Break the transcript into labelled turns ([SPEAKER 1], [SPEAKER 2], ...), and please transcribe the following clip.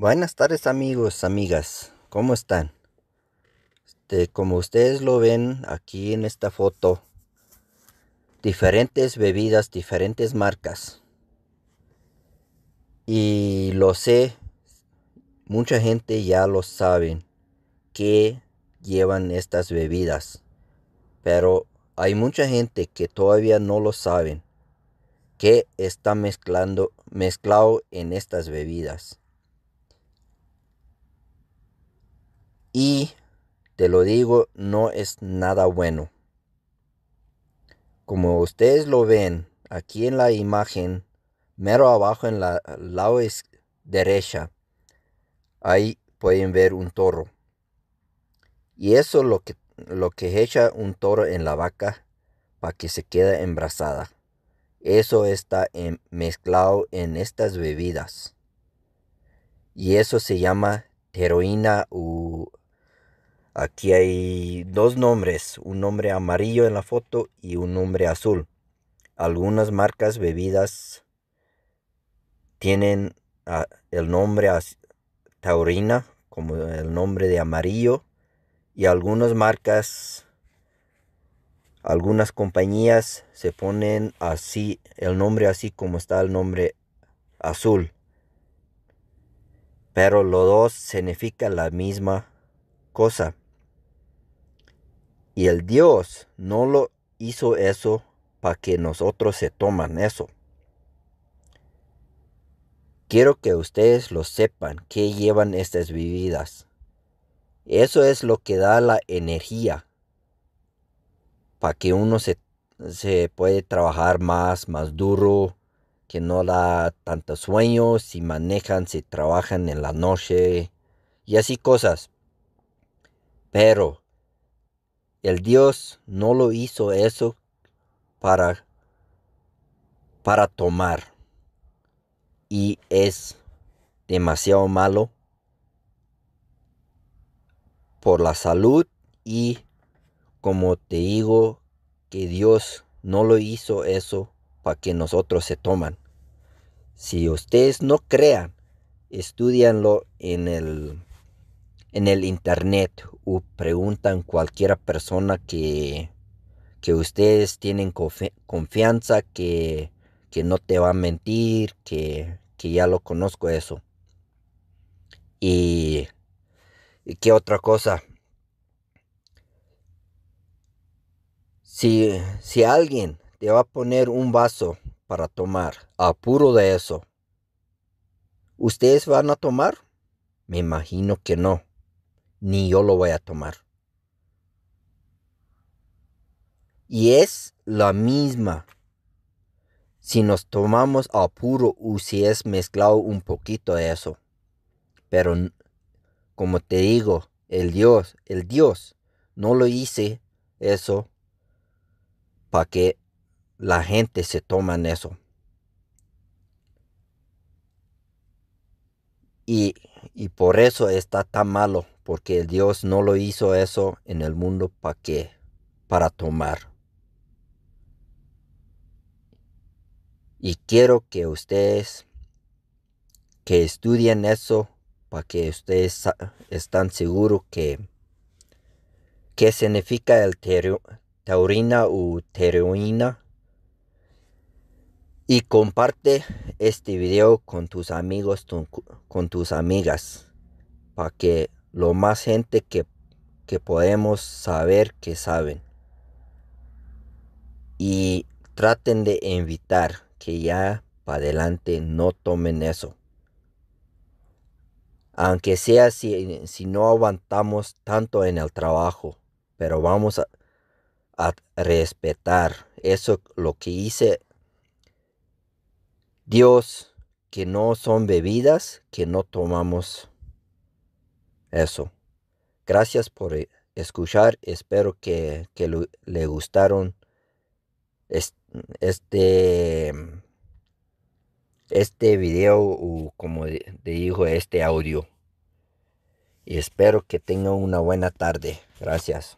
[SPEAKER 1] Buenas tardes amigos, amigas, ¿cómo están? Este, como ustedes lo ven aquí en esta foto, diferentes bebidas, diferentes marcas. Y lo sé, mucha gente ya lo saben que llevan estas bebidas, pero hay mucha gente que todavía no lo saben que está mezclando mezclado en estas bebidas. Y te lo digo, no es nada bueno. Como ustedes lo ven aquí en la imagen, mero abajo en la lado derecha, ahí pueden ver un toro. Y eso es lo que, lo que echa un toro en la vaca para que se quede embrazada. Eso está em, mezclado en estas bebidas. Y eso se llama heroína u Aquí hay dos nombres, un nombre amarillo en la foto y un nombre azul. Algunas marcas bebidas tienen ah, el nombre taurina como el nombre de amarillo y algunas marcas, algunas compañías se ponen así, el nombre así como está el nombre azul. Pero los dos significan la misma cosa. Y el Dios no lo hizo eso para que nosotros se toman eso. Quiero que ustedes lo sepan que llevan estas bebidas? Eso es lo que da la energía para que uno se, se puede trabajar más, más duro, que no da tantos sueños, si manejan, si trabajan en la noche y así cosas. Pero el Dios no lo hizo eso para, para tomar. Y es demasiado malo por la salud y como te digo que Dios no lo hizo eso para que nosotros se toman. Si ustedes no crean, estudianlo en el en el internet o preguntan cualquier persona que, que ustedes tienen confianza, que, no te va a mentir, que, ya lo conozco eso. Y, que qué otra cosa. si alguien te va a poner un vaso para tomar, apuro de eso, ¿ustedes van a tomar? Me imagino que no ni yo lo voy a tomar. Y es la misma. Si nos tomamos a puro o si es mezclado un poquito de eso. Pero como te digo, el Dios, el Dios no lo hice eso para que la gente se en eso. y por eso está tan malo, porque Dios no lo hizo eso en el mundo para qué, para tomar. Y quiero que ustedes que estudien eso para que ustedes están seguros que qué significa el taurina o teroína y comparte este video con tus amigos, con tus amigas, para que lo más gente que, podemos saber que saben. Y traten de evitar que ya para adelante no tomen eso. Aunque sea si, si no aguantamos tanto en el trabajo, pero vamos a, a respetar eso lo que hice Dios que no son bebidas que no tomamos eso. Gracias por eh, escuchar. Espero que, le gustaron este, este video o como te digo, este audio. Y espero que tenga una buena tarde. Gracias.